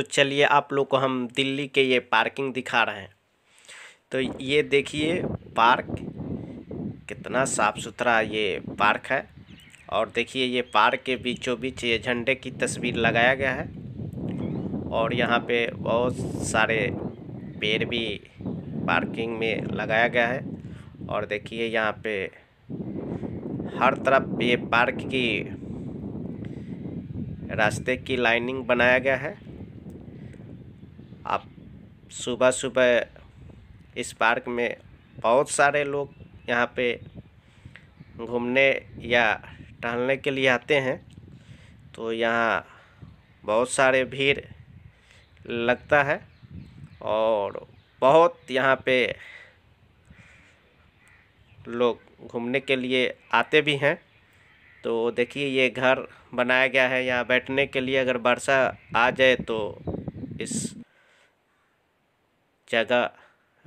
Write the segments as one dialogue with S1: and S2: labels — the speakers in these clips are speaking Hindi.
S1: तो चलिए आप लोग को हम दिल्ली के ये पार्किंग दिखा रहे हैं तो ये देखिए पार्क कितना साफ़ सुथरा ये पार्क है और देखिए ये पार्क के बीचों बीच ये झंडे की तस्वीर लगाया गया है और यहाँ पे बहुत सारे पेड़ भी पार्किंग में लगाया गया है और देखिए यहाँ पे हर तरफ ये पार्क की रास्ते की लाइनिंग बनाया गया है आप सुबह सुबह इस पार्क में बहुत सारे लोग यहाँ पे घूमने या टहलने के लिए आते हैं तो यहाँ बहुत सारे भीड़ लगता है और बहुत यहाँ पे लोग घूमने के लिए आते भी हैं तो देखिए ये घर बनाया गया है यहाँ बैठने के लिए अगर वर्षा आ जाए तो इस जगह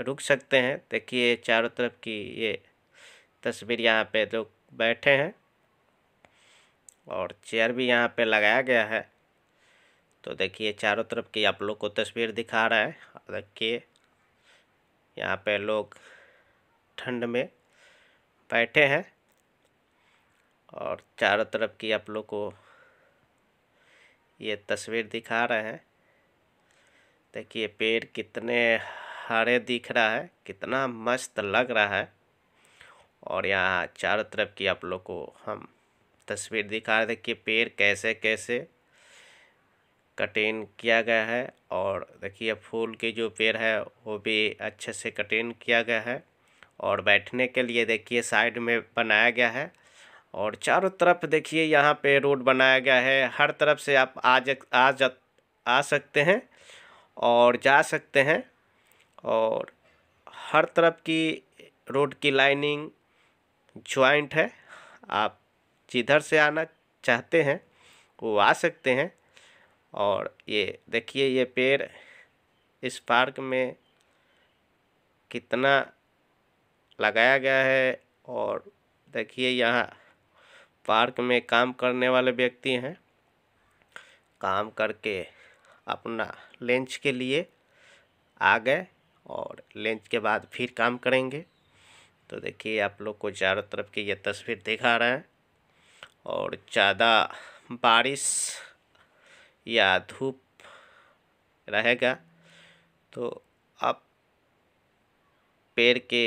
S1: रुक सकते हैं देखिए चारों तरफ की ये तस्वीर यहाँ पे लोग बैठे हैं और चेयर भी यहाँ पे लगाया गया है तो देखिए चारों तरफ की आप लोग को तस्वीर दिखा रहा है देखिए यहाँ पे लोग ठंड में बैठे हैं और चारों तरफ की आप लोग को ये तस्वीर दिखा रहे हैं देखिए पेड़ कितने हरे दिख रहा है कितना मस्त लग रहा है और यहाँ चारों तरफ की आप लोग को हम तस्वीर दिखा रहे देखिए पेड़ कैसे कैसे कटिंग किया गया है और देखिए फूल के जो पेड़ है वो भी अच्छे से कटिंग किया गया है और बैठने के लिए देखिए साइड में बनाया गया है और चारों तरफ देखिए यहाँ पे रोड बनाया गया है हर तरफ से आप आ जा आ जा आ सकते हैं और जा सकते हैं और हर तरफ की रोड की लाइनिंग ज्वाइंट है आप जिधर से आना चाहते हैं वो आ सकते हैं और ये देखिए ये पेड़ इस पार्क में कितना लगाया गया है और देखिए यहाँ पार्क में काम करने वाले व्यक्ति हैं काम करके अपना लेंच के लिए आ गए और लेंच के बाद फिर काम करेंगे तो देखिए आप लोग को चारों तरफ की ये तस्वीर दिखा रहे हैं और ज़्यादा बारिश या धूप रहेगा तो आप पेड़ के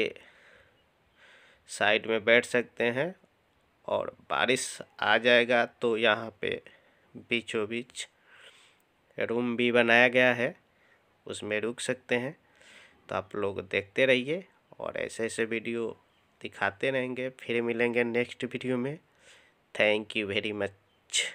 S1: साइड में बैठ सकते हैं और बारिश आ जाएगा तो यहाँ पे बीचों बीच रूम भी बनाया गया है उसमें रुक सकते हैं तो आप लोग देखते रहिए और ऐसे ऐसे वीडियो दिखाते रहेंगे फिर मिलेंगे नेक्स्ट वीडियो में थैंक यू वेरी मच